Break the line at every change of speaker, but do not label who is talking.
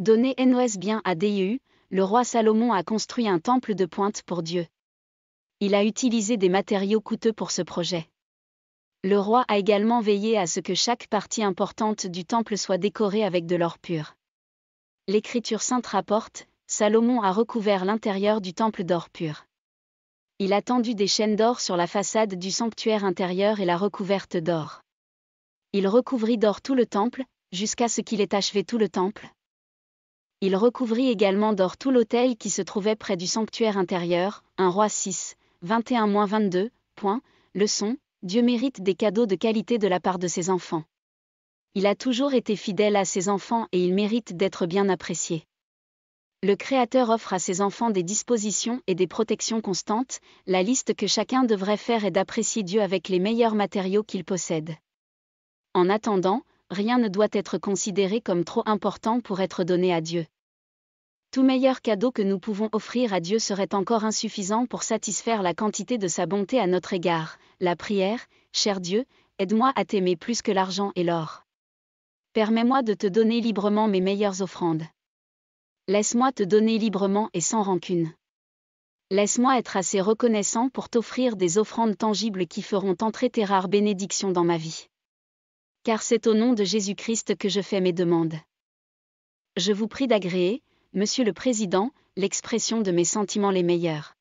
Donné nos bien à Dieu, le roi Salomon a construit un temple de pointe pour Dieu. Il a utilisé des matériaux coûteux pour ce projet. Le roi a également veillé à ce que chaque partie importante du temple soit décorée avec de l'or pur. L'Écriture sainte rapporte, Salomon a recouvert l'intérieur du temple d'or pur. Il a tendu des chaînes d'or sur la façade du sanctuaire intérieur et l'a recouverte d'or. Il recouvrit d'or tout le temple, jusqu'à ce qu'il ait achevé tout le temple, il recouvrit également d'or tout l'autel qui se trouvait près du sanctuaire intérieur, Un roi 6, 21-22, point, leçon, Dieu mérite des cadeaux de qualité de la part de ses enfants. Il a toujours été fidèle à ses enfants et il mérite d'être bien apprécié. Le Créateur offre à ses enfants des dispositions et des protections constantes, la liste que chacun devrait faire est d'apprécier Dieu avec les meilleurs matériaux qu'il possède. En attendant, rien ne doit être considéré comme trop important pour être donné à Dieu. Tout meilleur cadeau que nous pouvons offrir à Dieu serait encore insuffisant pour satisfaire la quantité de sa bonté à notre égard. La prière, cher Dieu, aide-moi à t'aimer plus que l'argent et l'or. Permets-moi de te donner librement mes meilleures offrandes. Laisse-moi te donner librement et sans rancune. Laisse-moi être assez reconnaissant pour t'offrir des offrandes tangibles qui feront entrer tes rares bénédictions dans ma vie. Car c'est au nom de Jésus-Christ que je fais mes demandes. Je vous prie d'agréer, Monsieur le Président, l'expression de mes sentiments les meilleurs.